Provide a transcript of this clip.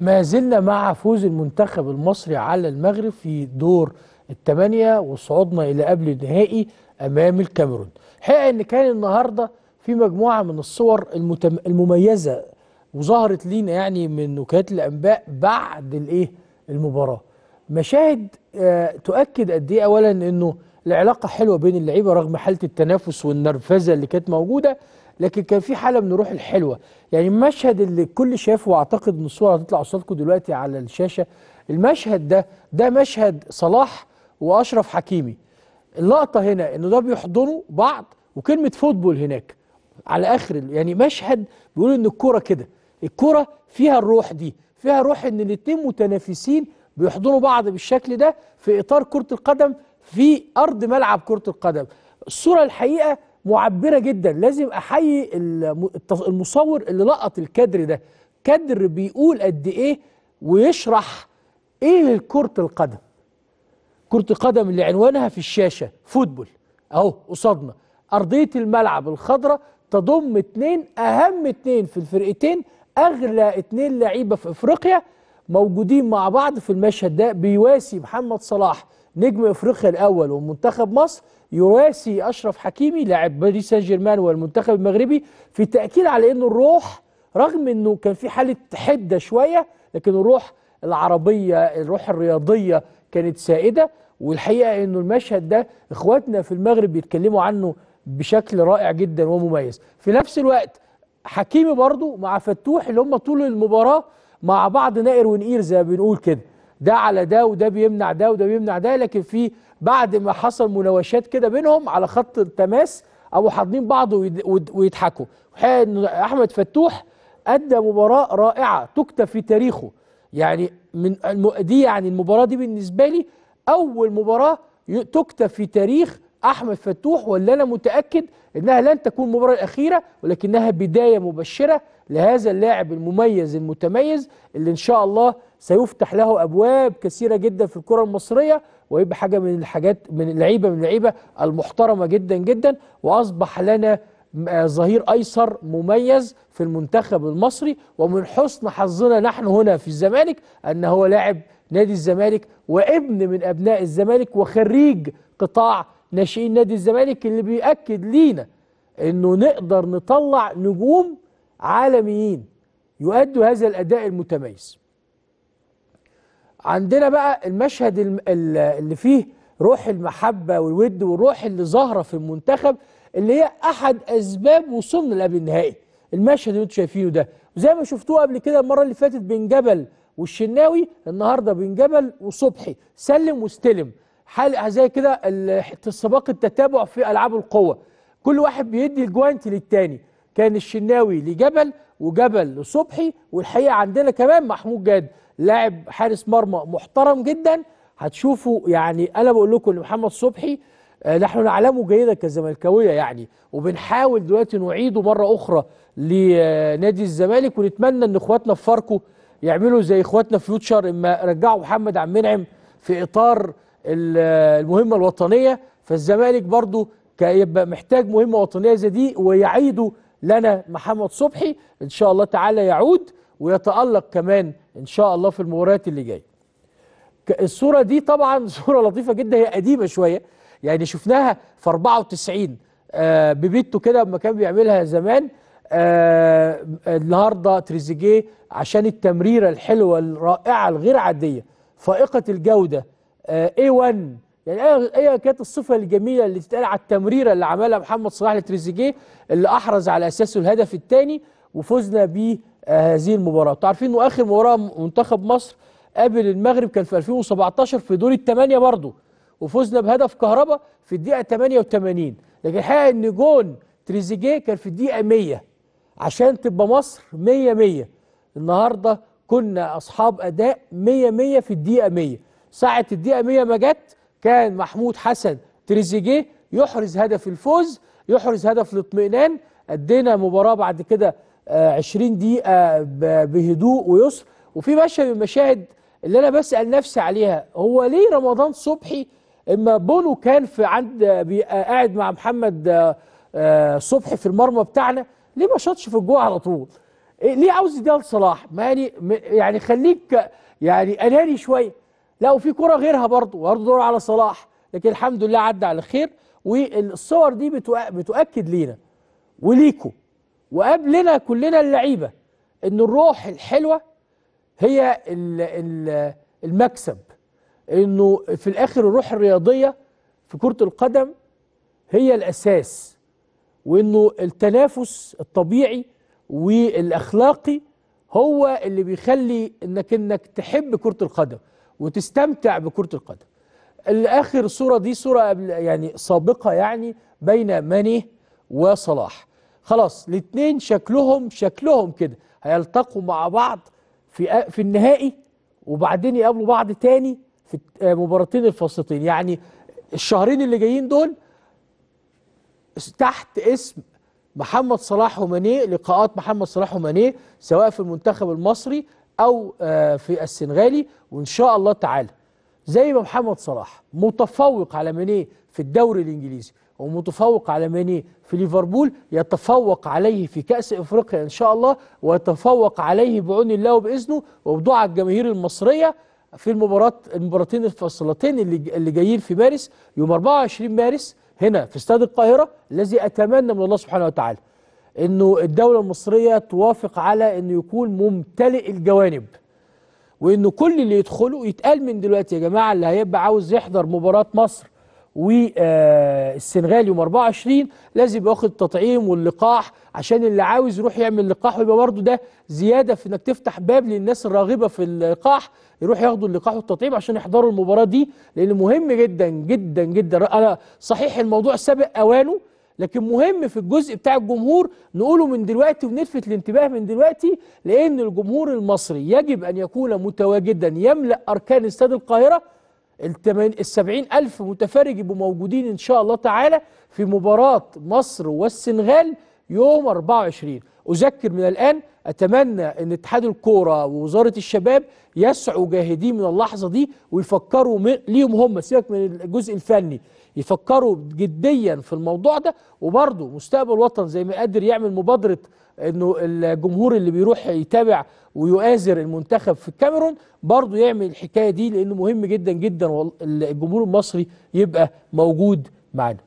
ما زلنا مع فوز المنتخب المصري على المغرب في دور الثمانية وصعودنا إلى قبل النهائي أمام الكاميرون حقيقة أن كان النهاردة في مجموعة من الصور المتم... المميزة وظهرت لينا يعني من وكالات الأنباء بعد الإيه المباراة مشاهد آه تؤكد قد إيه أولا أنه العلاقه حلوه بين اللعيبه رغم حاله التنافس والنرفزه اللي كانت موجوده لكن كان في حاله من الروح الحلوه يعني المشهد اللي الكل شافه واعتقد ان الصوره هتطلع قصادكم دلوقتي على الشاشه المشهد ده ده مشهد صلاح واشرف حكيمي اللقطه هنا انه ده بيحضنوا بعض وكلمه فوتبول هناك على اخر يعني مشهد بيقول ان الكوره كده الكوره فيها الروح دي فيها روح ان الاتنين متنافسين بيحضنوا بعض بالشكل ده في اطار كره القدم في ارض ملعب كره القدم الصوره الحقيقه معبره جدا لازم احيي المصور اللي لقط الكادر ده كادر بيقول قد ايه ويشرح ايه كره القدم كره القدم اللي عنوانها في الشاشه فوتبول اهو قصادنا ارضيه الملعب الخضراء تضم اتنين اهم اتنين في الفرقتين اغلى اتنين لعيبه في افريقيا موجودين مع بعض في المشهد ده بيواسي محمد صلاح نجم افريقيا الاول ومنتخب مصر يراسي اشرف حكيمي لاعب باريس سان جيرمان والمنتخب المغربي في تاكيد على انه الروح رغم انه كان في حاله حده شويه لكن الروح العربيه الروح الرياضيه كانت سائده والحقيقه انه المشهد ده اخواتنا في المغرب بيتكلموا عنه بشكل رائع جدا ومميز في نفس الوقت حكيمي برضو مع فتوح اللي هم طول المباراه مع بعض نائر ونقير زي ما بنقول كده ده على ده وده بيمنع ده وده بيمنع ده لكن في بعد ما حصل مناوشات كده بينهم على خط التماس ابو حاضنين بعض ويضحكوا احمد فتوح ادى مباراه رائعه تكتب في تاريخه يعني من دي يعني المباراه دي بالنسبه لي اول مباراه تكتب في تاريخ احمد فتوح واللي انا متاكد انها لن تكون المباراه الاخيره ولكنها بدايه مبشره لهذا اللاعب المميز المتميز اللي ان شاء الله سيفتح له ابواب كثيره جدا في الكره المصريه ويبقى حاجه من الحاجات من اللعيبه من اللعيبه المحترمه جدا جدا واصبح لنا ظهير ايسر مميز في المنتخب المصري ومن حسن حظنا نحن هنا في الزمالك ان هو لاعب نادي الزمالك وابن من ابناء الزمالك وخريج قطاع ناشئين نادي الزمالك اللي بيأكد لينا انه نقدر نطلع نجوم عالميين يؤدوا هذا الاداء المتميز عندنا بقى المشهد اللي فيه روح المحبة والود والروح اللي ظاهرة في المنتخب اللي هي أحد أسباب وصولنا لقبل النهائي المشهد اللي انتم شايفينه ده وزي ما شفتوه قبل كده المرة اللي فاتت بن جبل والشناوي النهاردة بن جبل وصبحي سلم واستلم حلقه زي كده السباق التتابع في العاب القوه كل واحد بيدي الجوانت للتاني كان الشناوي لجبل وجبل لصبحي والحقيقه عندنا كمان محمود جاد لاعب حارس مرمى محترم جدا هتشوفوا يعني انا بقول لكم ان محمد صبحي آه، نحن نعلمه جيدا كزملكاويه يعني وبنحاول دلوقتي نعيده مره اخرى لنادي الزمالك ونتمنى ان اخواتنا في فاركو يعملوا زي اخواتنا فيوتشر اما رجعوا محمد عبد المنعم في اطار المهمه الوطنيه فالزمالك برضو يبقى محتاج مهمه وطنيه زي دي ويعيدوا لنا محمد صبحي ان شاء الله تعالى يعود ويتالق كمان ان شاء الله في المباريات اللي جايه. الصوره دي طبعا صوره لطيفه جدا هي قديمه شويه يعني شفناها في 94 آه، ببيته كده لما كان بيعملها زمان آه، النهارده تريزيجيه عشان التمريره الحلوه الرائعه الغير عاديه فائقه الجوده اي آه، 1 يعني ايه كانت الصفه الجميله اللي تتقال على التمريره اللي عملها محمد صلاح لتريزيجيه اللي احرز على اساسه الهدف الثاني وفزنا بهذه آه، هذه المباراه تعرفين انه اخر مباراه منتخب مصر قابل المغرب كان في 2017 في دور الثمانيه برضه وفزنا بهدف كهربا في الدقيقه 88 لكن الحقيقه ان جون تريزيجيه كان في الدقيقه 100 عشان تبقى مصر 100 100 النهارده كنا اصحاب اداء 100 100 في الدقيقه 100 ساعة الدقيقة 100 ما جت كان محمود حسن تريزيجيه يحرز هدف الفوز يحرز هدف الاطمئنان أدينا مباراة بعد كده 20 آه، دقيقة بهدوء ويسر وفي مشهد من المشاهد اللي أنا بسأل نفسي عليها هو ليه رمضان صبحي اما بونو كان في عند آه، قاعد مع محمد آه، صبحي في المرمى بتاعنا ليه ما شاطش في الجوه على طول؟ إيه، ليه عاوز يديها لصلاح؟ يعني يعني خليك يعني اناني شويه لا وفي كرة غيرها برضه برضه دور على صلاح لكن الحمد لله عدى على خير والصور دي بتؤكد لينا وليكو وقبلنا كلنا اللعيبة ان الروح الحلوة هي المكسب انه في الاخر الروح الرياضية في كرة القدم هي الاساس وانه التنافس الطبيعي والاخلاقي هو اللي بيخلي انك انك تحب كرة القدم وتستمتع بكرة القدم الآخر صورة دي صورة قبل يعني سابقة يعني بين ماني وصلاح خلاص الاثنين شكلهم شكلهم كده هيلتقوا مع بعض في في النهائي وبعدين يقابلوا بعض تاني في آه، مباراتين الفاصلتين يعني الشهرين اللي جايين دول تحت اسم محمد صلاح ومانيه لقاءات محمد صلاح ومانيه سواء في المنتخب المصري أو آه، في السنغالي وإن شاء الله تعالى زي ما محمد صلاح متفوق على مانيه في الدوري الإنجليزي ومتفوق على مانيه في ليفربول يتفوق عليه في كأس إفريقيا إن شاء الله ويتفوق عليه بعون الله وبإذنه وبدعاء الجماهير المصرية في المباراة المباراتين الفاصلتين اللي اللي جايين في مارس يوم 24 مارس هنا في استاد القاهرة الذي أتمنى من الله سبحانه وتعالى انه الدولة المصرية توافق على انه يكون ممتلئ الجوانب وانه كل اللي يدخله يتقال من دلوقتي يا جماعة اللي هيبقى عاوز يحضر مباراة مصر والسنغال يوم 24 لازم يبقى واخد تطعيم واللقاح عشان اللي عاوز يروح يعمل لقاح ويبقى برضه ده زياده في انك تفتح باب للناس الراغبه في اللقاح يروح ياخدوا اللقاح والتطعيم عشان يحضروا المباراه دي لان مهم جدا جدا جدا انا صحيح الموضوع سابق اوانه لكن مهم في الجزء بتاع الجمهور نقوله من دلوقتي ونلفت الانتباه من دلوقتي لان الجمهور المصري يجب ان يكون متواجدا يملا اركان استاد القاهره السبعين ألف متفرج يبقوا موجودين إن شاء الله تعالى في مباراة مصر والسنغال يوم 24 أذكر من الآن اتمنى ان اتحاد الكوره ووزاره الشباب يسعوا جاهدين من اللحظه دي ويفكروا ليهم هم سيبك من الجزء الفني يفكروا جديا في الموضوع ده وبرضه مستقبل وطن زي ما قادر يعمل مبادره انه الجمهور اللي بيروح يتابع ويؤازر المنتخب في الكاميرون برضه يعمل الحكايه دي لانه مهم جدا جدا الجمهور المصري يبقى موجود معانا